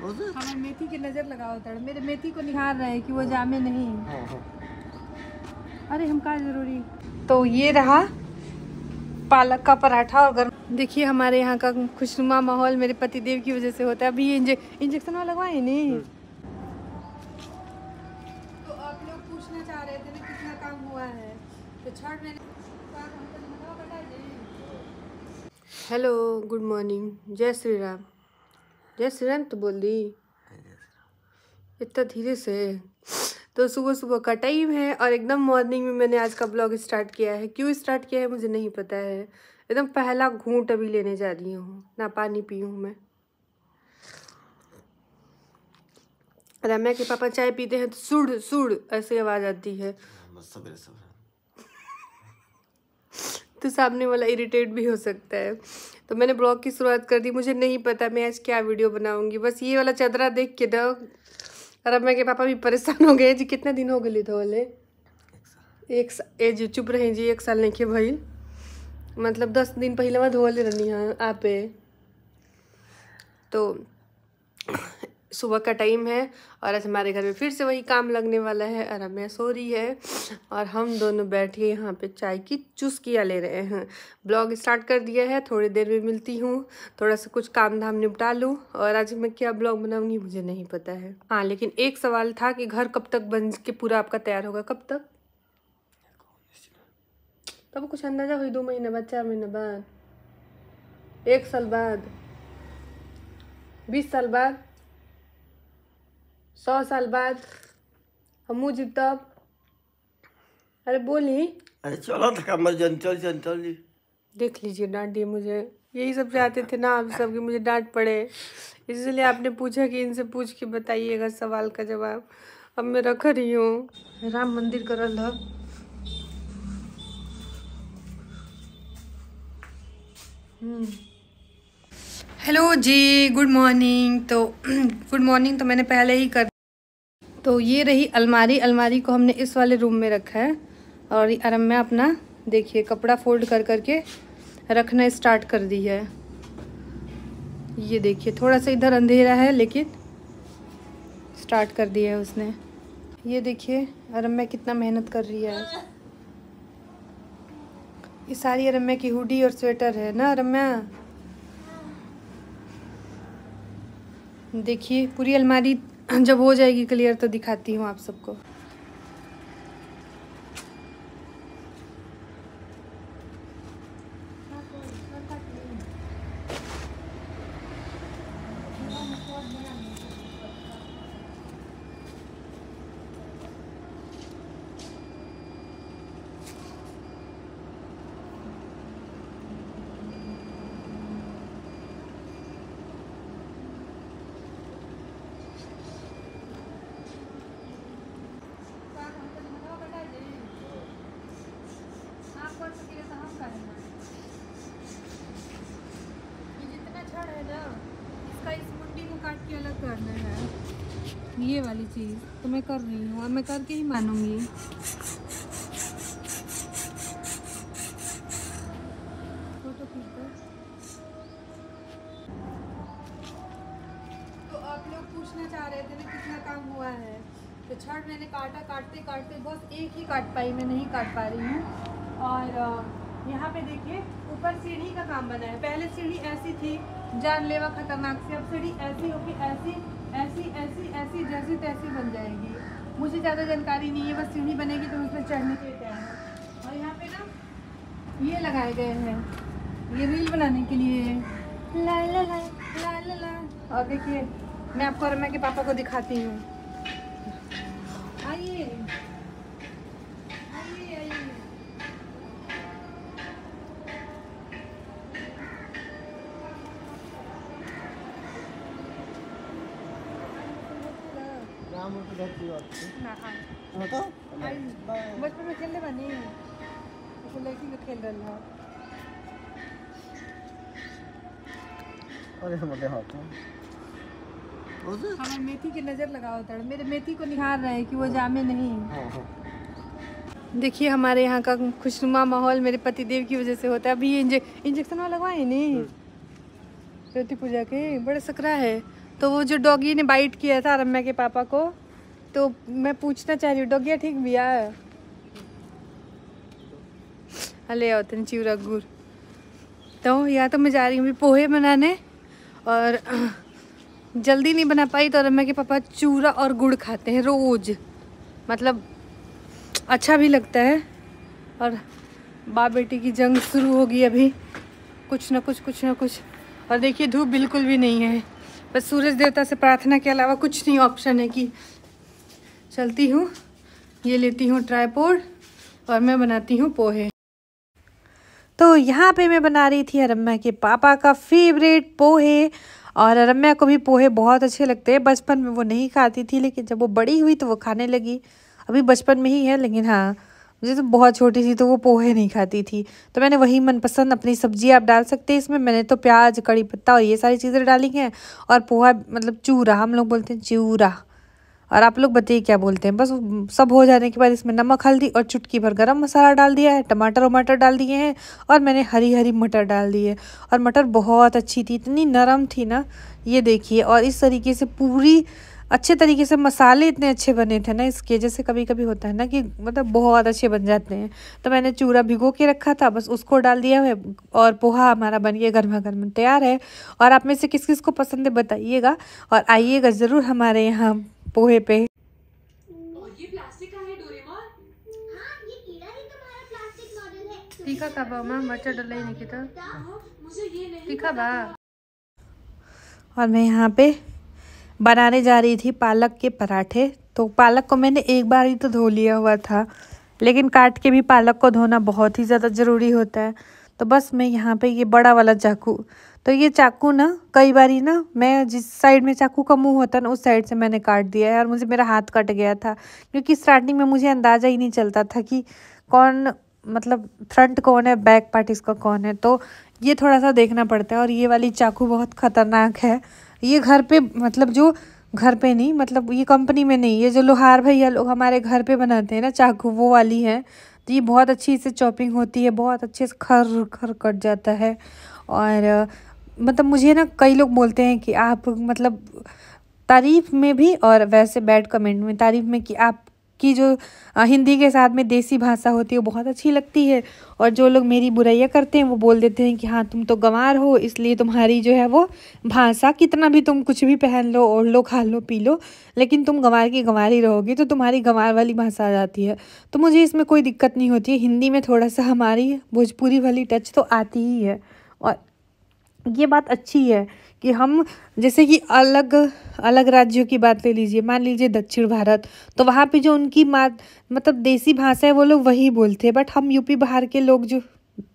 हमें हाँ, मेथी की नज़र लगाओ तड़ मेरे मेथी को निहार रहे कि वो जामे नहीं हाँ, हाँ। अरे हम कहा ज़रूरी तो ये रहा पालक का पराठा और गर्म देखिए हमारे यहाँ का खुशनुमा माहौल मेरे पतिदेव की वजह से होता है अभी इंजे, इंजेक्शन वहाँ लगवाए नहीं तो आप लोग पूछना चाह रहे थे ना कितना काम हुआ है तो छठ महीने हेलो गुड मॉर्निंग जय श्री राम जय श्री राम तो बोल दी इतना धीरे से तो सुबह सुबह का टाइम है और एकदम मॉर्निंग में मैंने आज का ब्लॉग स्टार्ट किया है क्यों स्टार्ट किया है मुझे नहीं पता है एकदम पहला घूंट अभी लेने जा रही हूँ ना पानी पी हूँ मैं रम्या के पापा चाय पीते हैं तो सुड़ सुड़ ऐसी आवाज़ आती है तो सामने वाला इरिटेट भी हो सकता है तो मैंने ब्लॉग की शुरुआत कर दी मुझे नहीं पता मैं आज क्या वीडियो बनाऊँगी बस ये वाला चदरा देख के दो और अब मैं के पापा भी परेशान हो गए जी कितने दिन हो गए धोले एक ए जी चुप रहे जी एक साल नहीं के भाई मतलब दस दिन पहले मैं धोले रहनी हाँ आप तो सुबह का टाइम है और आज हमारे घर में फिर से वही काम लगने वाला है और हमें सो रही है और हम दोनों बैठे यहाँ पे चाय की चुस्कियाँ ले रहे हैं ब्लॉग स्टार्ट कर दिया है थोड़ी देर में मिलती हूँ थोड़ा सा कुछ काम धाम निपटा लूँ और आज मैं क्या ब्लॉग बनाऊँगी मुझे नहीं पता है हाँ लेकिन एक सवाल था कि घर कब तक बन के पूरा आपका तैयार होगा कब तक तब कुछ अंदाजा हुई दो महीने बाद चार महीने बाद एक साल बाद बीस साल बाद सौ साल बाद हम जीव तब अरे बोली अरे चलो था तो कमर चल चल जी देख लीजिए डांट मुझे यही सब चाहते थे ना आप सब मुझे डांट पड़े इसलिए आपने पूछा कि इनसे पूछ के बताइएगा सवाल का जवाब अब मैं रख रही हूँ राम मंदिर कर हम्म। हेलो जी गुड मॉर्निंग तो गुड मॉर्निंग तो मैंने पहले ही कर तो ये रही अलमारी अलमारी को हमने इस वाले रूम में रखा है और अरम में अपना देखिए कपड़ा फोल्ड कर करके रखना स्टार्ट कर दी है ये देखिए थोड़ा सा इधर अंधेरा है लेकिन स्टार्ट कर दिया है उसने ये देखिए अरम्या कितना मेहनत कर रही है ये सारी अरम्या की हुडी और स्वेटर है ना अरम्या देखिए पूरी अलमारी जब हो जाएगी क्लियर तो दिखाती हूँ आप सबको काट के अलग करना है ये वाली चीज़ तो मैं कर रही हूँ मैं करके ही मानूंगी तो तो आप लोग पूछना चाह रहे थे ना कितना काम हुआ है तो छठ मैंने काटा काटते काटते बस एक ही काट पाई मैं नहीं काट पा रही हूँ और यहाँ पे देखिए ऊपर सीढ़ी का काम बना है पहले सीढ़ी ऐसी थी जानलेवा खतरनाक सी अब सीढ़ी ऐसी होगी ऐसी ऐसी ऐसी ऐसी जैसी तैसी बन जाएगी मुझे ज़्यादा जानकारी नहीं है बस सीढ़ी बनेगी तो उसमें चढ़ने के तय और यहाँ पे ना ये लगाए गए हैं ये रील बनाने के लिए ला ला ला ला ला ला और देखिए मैं आपको और मैं के पापा को दिखाती हूँ आइए हम उनको बहुत प्रिय होती है ना खाए हाँ। बताओ हाँ तो? बचपन में खेलने बनी उसको लड़की में खेल रहा अरे मजा आता हमें मेथी की नज़र लगाओ तड़ मेरे मेथी को निहार रहे कि वो जामे नहीं हाँ, देखिए हमारे यहाँ का खुशनुमा माहौल मेरे पतिदेव की वजह से होता है अभी ये इंजे, इंजेक्शन वाला लगवाए नहीं ज्योति हम्म। पूजा के बड़ा सकरा है तो वो जो डॉगी ने बाइट किया था रम्या के पापा को तो मैं पूछना चाह रही हूँ डॉगिया ठीक भैया हले औतन चिवरा गुर तो या तो मैं जा रही हूँ पोहे बनाने और जल्दी नहीं बना पाई तो रम्या के पापा चूरा और गुड़ खाते हैं रोज़ मतलब अच्छा भी लगता है और बाप बेटी की जंग शुरू होगी अभी कुछ ना कुछ कुछ ना कुछ और देखिए धूप बिल्कुल भी नहीं है बस सूरज देवता से प्रार्थना के अलावा कुछ नहीं ऑप्शन है कि चलती हूँ ये लेती हूँ ट्राईपोर्ड और मैं बनाती हूँ पोहे तो यहाँ पे मैं बना रही थी अरम्या के पापा का फेवरेट पोहे और अरम्या को भी पोहे बहुत अच्छे लगते हैं बचपन में वो नहीं खाती थी लेकिन जब वो बड़ी हुई तो वो खाने लगी अभी बचपन में ही है लेकिन हाँ मुझे तो बहुत छोटी थी तो वो पोहे नहीं खाती थी तो मैंने वही मनपसंद अपनी सब्जी आप डाल सकते हैं इसमें मैंने तो प्याज कड़ी पत्ता और ये सारी चीज़ें डाली हैं और पोहा मतलब चूरा हम लोग बोलते हैं चूरा और आप लोग बताइए क्या बोलते हैं बस सब हो जाने के बाद इसमें नमक हल्दी और चुटकी भर गरम मसाला डाल दिया है टमाटर वमाटर डाल दिए हैं और मैंने हरी हरी मटर डाल दी है और मटर बहुत अच्छी थी इतनी नरम थी ना ये देखिए और इस तरीके से पूरी अच्छे तरीके से मसाले इतने अच्छे बने थे ना इसके जैसे कभी कभी होता है ना कि मतलब बहुत अच्छे बन जाते हैं तो मैंने चूरा भिगो के रखा था बस उसको डाल दिया है और पोहा हमारा बन गया गर्मा गर्म तैयार है और आप में से किस किस को पसंद है बताइएगा और आइएगा ज़रूर हमारे यहाँ पोहे पे हाँ, तीखा का बा मटर डल और मैं यहाँ पे बनाने जा रही थी पालक के पराठे तो पालक को मैंने एक बार ही तो धो लिया हुआ था लेकिन काट के भी पालक को धोना बहुत ही ज़्यादा ज़रूरी होता है तो बस मैं यहाँ पे ये बड़ा वाला चाकू तो ये चाकू ना कई बार ही ना मैं जिस साइड में चाकू का मुँह होता ना उस साइड से मैंने काट दिया है और मुझे मेरा हाथ कट गया था क्योंकि स्टार्टिंग में मुझे अंदाज़ा ही नहीं चलता था कि कौन मतलब फ्रंट कौन है बैक पार्ट इसका कौन है तो ये थोड़ा सा देखना पड़ता है और ये वाली चाकू बहुत ख़तरनाक है ये घर पे मतलब जो घर पे नहीं मतलब ये कंपनी में नहीं ये जो लोहार भैया लोग हमारे घर पे बनाते हैं ना चाकू वो वाली है तो ये बहुत अच्छी से चॉपिंग होती है बहुत अच्छे से खर खर कट जाता है और मतलब मुझे ना कई लोग बोलते हैं कि आप मतलब तारीफ़ में भी और वैसे बैड कमेंट में तारीफ़ में कि आप की जो हिंदी के साथ में देसी भाषा होती है वो बहुत अच्छी लगती है और जो लोग मेरी बुराइयाँ करते हैं वो बोल देते हैं कि हाँ तुम तो गंवार हो इसलिए तुम्हारी जो है वो भाषा कितना भी तुम कुछ भी पहन लो ओढ़ लो खा लो पी लो लेकिन तुम गंवार की गंवार ही रहोगी तो तुम्हारी गंवार वाली भाषा आ जाती है तो मुझे इसमें कोई दिक्कत नहीं होती हिंदी में थोड़ा सा हमारी भोजपुरी वाली टच तो आती ही है और ये बात अच्छी है कि हम जैसे कि अलग अलग राज्यों की बात ले लीजिए मान लीजिए दक्षिण भारत तो वहाँ पे जो उनकी मात मतलब देसी भाषा है वो लोग वही बोलते हैं बट हम यूपी बाहर के लोग जो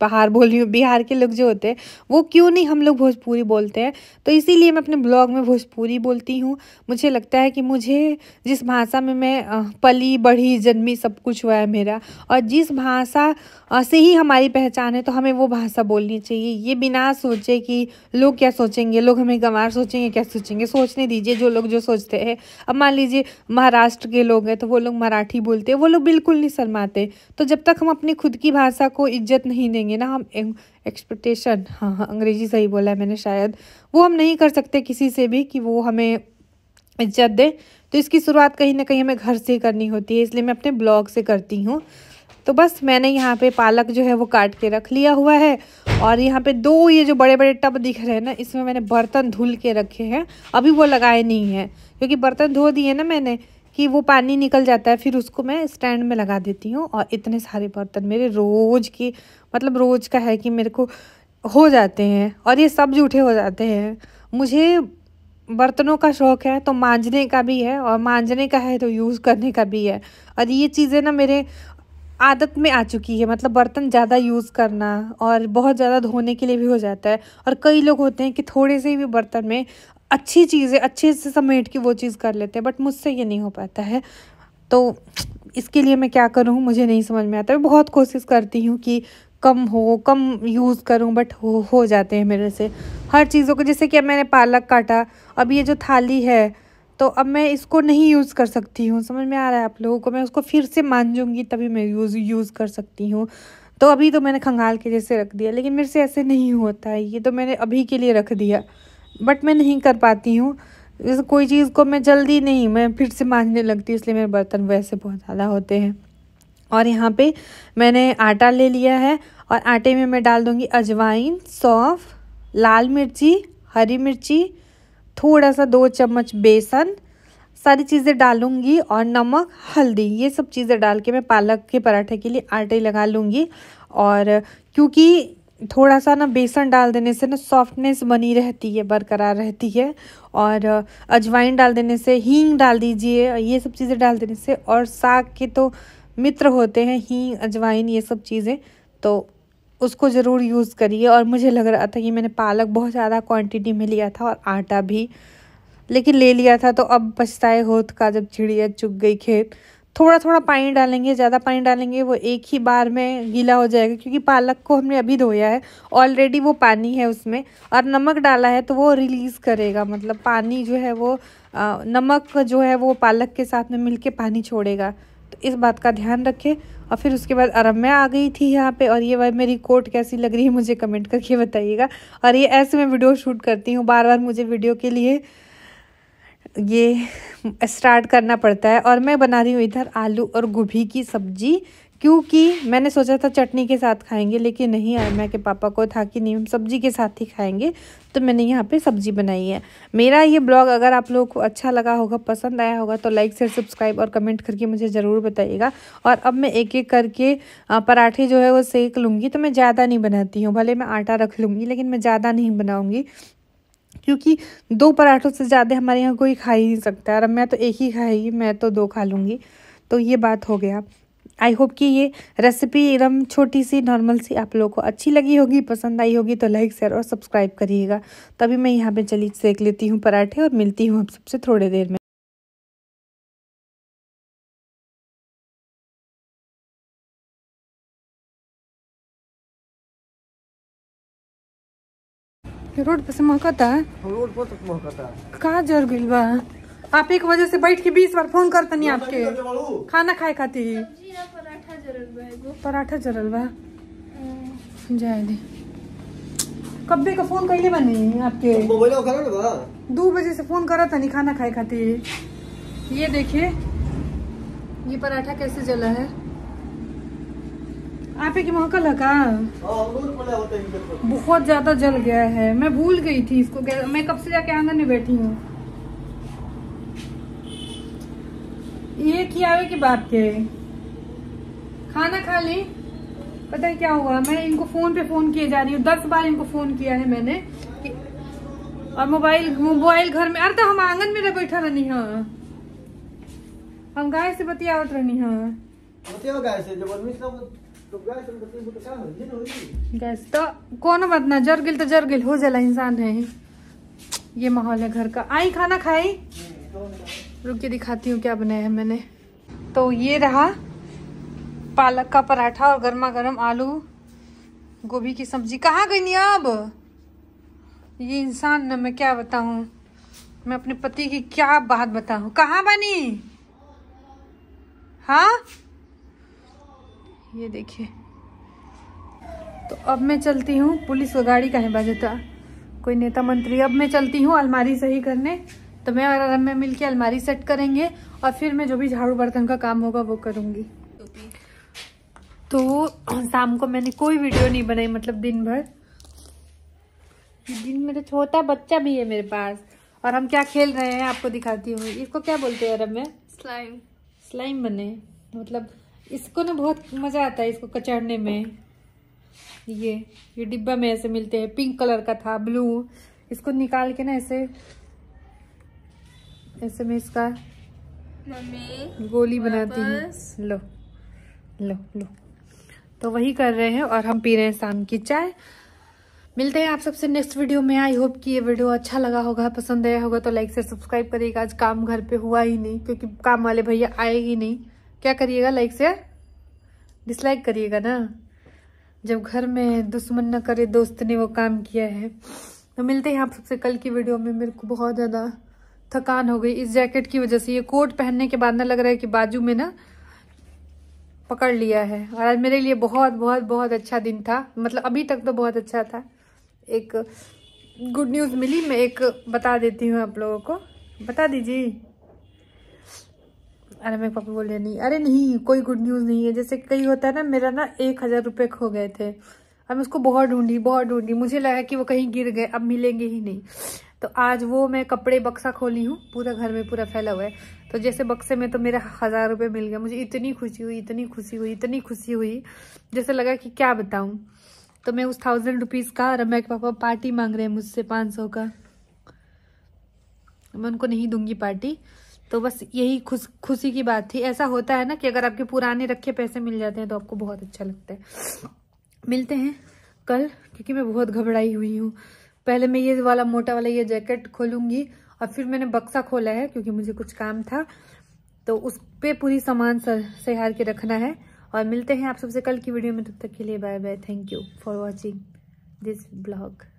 बाहर बोल रही हूँ बिहार के लोग जो होते हैं वो क्यों नहीं हम लोग भोजपुरी बोलते हैं तो इसीलिए मैं अपने ब्लॉग में भोजपुरी बोलती हूँ मुझे लगता है कि मुझे जिस भाषा में मैं पली बढ़ी जन्मी सब कुछ हुआ है मेरा और जिस भाषा से ही हमारी पहचान है तो हमें वो भाषा बोलनी चाहिए ये बिना सोचे कि लोग क्या सोचेंगे लोग हमें गंवार सोचेंगे क्या सोचेंगे सोचने दीजिए जो लोग जो सोचते हैं अब मान लीजिए महाराष्ट्र के लोग हैं तो वो लोग मराठी बोलते हैं वो लोग बिल्कुल नहीं शर्माते तो जब तक हम अपनी खुद की भाषा को इज्जत नहीं देंगे करेंगे ना हम एक्सपेक्टेशन हाँ हाँ अंग्रेजी सही बोला है मैंने शायद वो हम नहीं कर सकते किसी से भी कि वो हमें इज्जत दे तो इसकी शुरुआत कहीं ना कहीं हमें घर से करनी होती है इसलिए मैं अपने ब्लॉग से करती हूँ तो बस मैंने यहाँ पे पालक जो है वो काट के रख लिया हुआ है और यहाँ पे दो ये जो बड़े बड़े टब दिख रहे हैं ना इसमें मैंने बर्तन धुल के रखे हैं अभी वो लगाए नहीं हैं क्योंकि बर्तन धो दिए ना मैंने कि वो पानी निकल जाता है फिर उसको मैं स्टैंड में लगा देती हूँ और इतने सारे बर्तन मेरे रोज़ के मतलब रोज़ का है कि मेरे को हो जाते हैं और ये सब जूठे हो जाते हैं मुझे बर्तनों का शौक़ है तो मांजने का भी है और मांजने का है तो यूज़ करने का भी है और ये चीज़ें ना मेरे आदत में आ चुकी है मतलब बर्तन ज़्यादा यूज़ करना और बहुत ज़्यादा धोने के लिए भी हो जाता है और कई लोग होते हैं कि थोड़े से भी बर्तन में अच्छी चीज़ें अच्छे से समेट के वो चीज़ कर लेते हैं बट मुझसे ये नहीं हो पाता है तो इसके लिए मैं क्या करूँ मुझे नहीं समझ में आता मैं बहुत कोशिश करती हूँ कि कम हो कम यूज़ करूँ बट हो हो जाते हैं मेरे से हर चीज़ों को जैसे कि अब मैंने पालक काटा अब ये जो थाली है तो अब मैं इसको नहीं यूज़ कर सकती हूँ समझ में आ रहा है आप लोगों को मैं उसको फिर से मान जूँगी तभी मैं यूज़ यूज़ कर सकती हूँ तो अभी तो मैंने खंगाल के जैसे रख दिया लेकिन मेरे से ऐसे नहीं होता है ये तो मैंने अभी के लिए रख दिया बट मैं नहीं कर पाती हूँ जैसे कोई चीज़ को मैं जल्दी नहीं मैं फिर से मांझने लगती इसलिए मेरे बर्तन वैसे बहुत ज़्यादा होते हैं और यहाँ पे मैंने आटा ले लिया है और आटे में मैं डाल दूँगी अजवाइन सौंफ लाल मिर्ची हरी मिर्ची थोड़ा सा दो चम्मच बेसन सारी चीज़ें डालूंगी और नमक हल्दी ये सब चीज़ें डाल के मैं पालक के पराठे के लिए आटे लगा लूँगी और क्योंकि थोड़ा सा ना बेसन डाल देने से ना सॉफ्टनेस बनी रहती है बरकरार रहती है और अजवाइन डाल देने से हींग डाल दीजिए ये सब चीज़ें डाल देने से और साग के तो मित्र होते हैं हींग अजवाइन ये सब चीज़ें तो उसको ज़रूर यूज़ करिए और मुझे लग रहा था कि मैंने पालक बहुत ज़्यादा क्वांटिटी में लिया था और आटा भी लेकिन ले लिया था तो अब पछताए होत का जब चिड़िया चुग गई खेत थोड़ा थोड़ा पानी डालेंगे ज़्यादा पानी डालेंगे वो एक ही बार में गीला हो जाएगा क्योंकि पालक को हमने अभी धोया है ऑलरेडी वो पानी है उसमें और नमक डाला है तो वो रिलीज़ करेगा मतलब पानी जो है वो आ, नमक जो है वो पालक के साथ में मिलके पानी छोड़ेगा तो इस बात का ध्यान रखें और फिर उसके बाद अरब में आ गई थी यहाँ पे और ये भाई मेरी कोट कैसी लग रही है मुझे कमेंट करके बताइएगा और ये ऐसे मैं वीडियो शूट करती हूँ बार बार मुझे वीडियो के लिए ये स्टार्ट करना पड़ता है और मैं बना रही हूँ इधर आलू और गोभी की सब्ज़ी क्योंकि मैंने सोचा था चटनी के साथ खाएंगे लेकिन नहीं मैं के पापा को था कि नहीं हम सब्ज़ी के साथ ही खाएंगे तो मैंने यहाँ पे सब्ज़ी बनाई है मेरा ये ब्लॉग अगर आप लोगों को अच्छा लगा होगा पसंद आया होगा तो लाइक शेयर सब्सक्राइब और कमेंट करके मुझे ज़रूर बताइएगा और अब मैं एक एक करके पराठे जो है वो सेक लूँगी तो मैं ज़्यादा नहीं बनाती हूँ भले मैं आटा रख लूँगी लेकिन मैं ज़्यादा नहीं बनाऊँगी क्योंकि दो पराठों से ज़्यादा हमारे यहाँ कोई खा ही नहीं सकता और मैं तो एक ही खाएगी मैं तो दो खा लूँगी तो ये बात हो गया आई होप कि ये रेसिपी एकदम छोटी सी नॉर्मल सी आप लोगों को अच्छी लगी होगी पसंद आई होगी तो लाइक शेयर और सब्सक्राइब करिएगा तभी मैं यहाँ पे चली सेक लेती हूँ पराठे और मिलती हूँ आप सबसे थोड़ी देर में रोड पर से महकता है रोड पर से महकता है का जर गई बा आप एक वजह से बैठ के बीस बार फोन करते नहीं आपके खाना खाए खातिर पराठा जरल बा हाँ। जाए दे कब्बे का फोन कैले बनी आपके दो बजे से फोन करा था नहीं खाना खाए खातिर ये देखिए ये पराठा कैसे जला है आप एक वहाँ का लगा हाँ, बहुत ज्यादा जल गया है मैं भूल गई थी इसको मैं कब से जाके आंगन में बैठी हूँ ये किया की बात के खाना खा ली पता है क्या हुआ मैं इनको फोन पे फोन किए जा रही हूँ दस बार इनको फोन किया है मैंने और मोबाइल मोबाइल घर में अरे तो हम आंगन में बैठा रहनी है हाँ। हम गाय से बतियावत रहनी है हाँ। गैस तो कोनो तो बात तो ना जर गिल तो जर गिल हो जाला इंसान है ये माहौल है घर का आई खाना खाई रुक के दिखाती हूँ क्या बनाया है मैंने तो ये रहा पालक का पराठा और गर्मा गर्म आलू गोभी की सब्जी कहाँ गई नहीं अब ये इंसान न मैं क्या बताऊँ मैं अपने पति की क्या बात बताऊँ कहाँ बनी हाँ ये देखिए तो अब मैं चलती हूँ पुलिस को गाड़ी का है बाजता तो? कोई नेता मंत्री अब मैं चलती हूँ अलमारी सही करने तो मैं और अरम में मिल अलमारी सेट करेंगे और फिर मैं जो भी झाड़ू बर्तन का काम होगा वो करूँगी तो शाम को मैंने कोई वीडियो नहीं बनाई मतलब दिन भर दिन मेरा छोटा बच्चा भी है मेरे पास और हम क्या खेल रहे हैं आपको दिखाती हूँ इसको क्या बोलते हैं अरम में स्लाइम स्लाइम बने मतलब इसको ना बहुत मज़ा आता है इसको कचड़ने में ये ये डिब्बा में ऐसे मिलते हैं पिंक कलर का था ब्लू इसको निकाल के ना ऐसे ऐसे में इसका मम्मी गोली बनाती हूँ लो लो लो तो वही कर रहे हैं और हम पी रहे हैं शाम की चाय मिलते हैं आप सबसे नेक्स्ट वीडियो में आई होप कि ये वीडियो अच्छा लगा होगा पसंद आया होगा तो लाइक से सब्सक्राइब करिएगा आज काम घर पे हुआ ही नहीं क्योंकि काम वाले भैया आए ही नहीं क्या करिएगा लाइक शेयर डिसलाइक करिएगा ना जब घर में दुश्मन न करे दोस्त ने वो काम किया है तो मिलते हैं आप सबसे कल की वीडियो में मेरे को बहुत ज़्यादा थकान हो गई इस जैकेट की वजह से ये कोट पहनने के बाद ना लग रहा है कि बाजू में ना पकड़ लिया है और आज मेरे लिए बहुत बहुत बहुत अच्छा दिन था मतलब अभी तक तो बहुत अच्छा था एक गुड न्यूज़ मिली मैं एक बता देती हूँ आप लोगों को बता दीजिए अरे मेरे पापा बोले नहीं अरे नहीं कोई गुड न्यूज़ नहीं है जैसे कई होता है ना मेरा ना एक हज़ार रुपये खो गए थे अब उसको बहुत ढूंढी बहुत ढूंढी मुझे लगा कि वो कहीं गिर गए अब मिलेंगे ही नहीं तो आज वो मैं कपड़े बक्सा खोली हूँ पूरा घर में पूरा फैला हुआ है तो जैसे बक्से में तो मेरा हज़ार रुपये मिल गया मुझे इतनी खुशी हुई इतनी खुशी हुई इतनी खुशी हुई जैसे लगा कि क्या बताऊँ तो मैं उस थाउजेंड रुपीज़ का रम्या के पापा पार्टी मांग रहे हैं मुझसे पाँच सौ का मैं उनको नहीं दूंगी पार्टी तो बस यही खुश खुशी की बात थी ऐसा होता है ना कि अगर आपके पुराने रखे पैसे मिल जाते हैं तो आपको बहुत अच्छा लगता है मिलते हैं कल क्योंकि मैं बहुत घबराई हुई हूँ पहले मैं ये वाला मोटा वाला ये जैकेट खोलूंगी और फिर मैंने बक्सा खोला है क्योंकि मुझे कुछ काम था तो उस पर पूरी सामान सहार के रखना है और मिलते हैं आप सबसे कल की वीडियो में तब तक के लिए bye bye thank you for watching this blog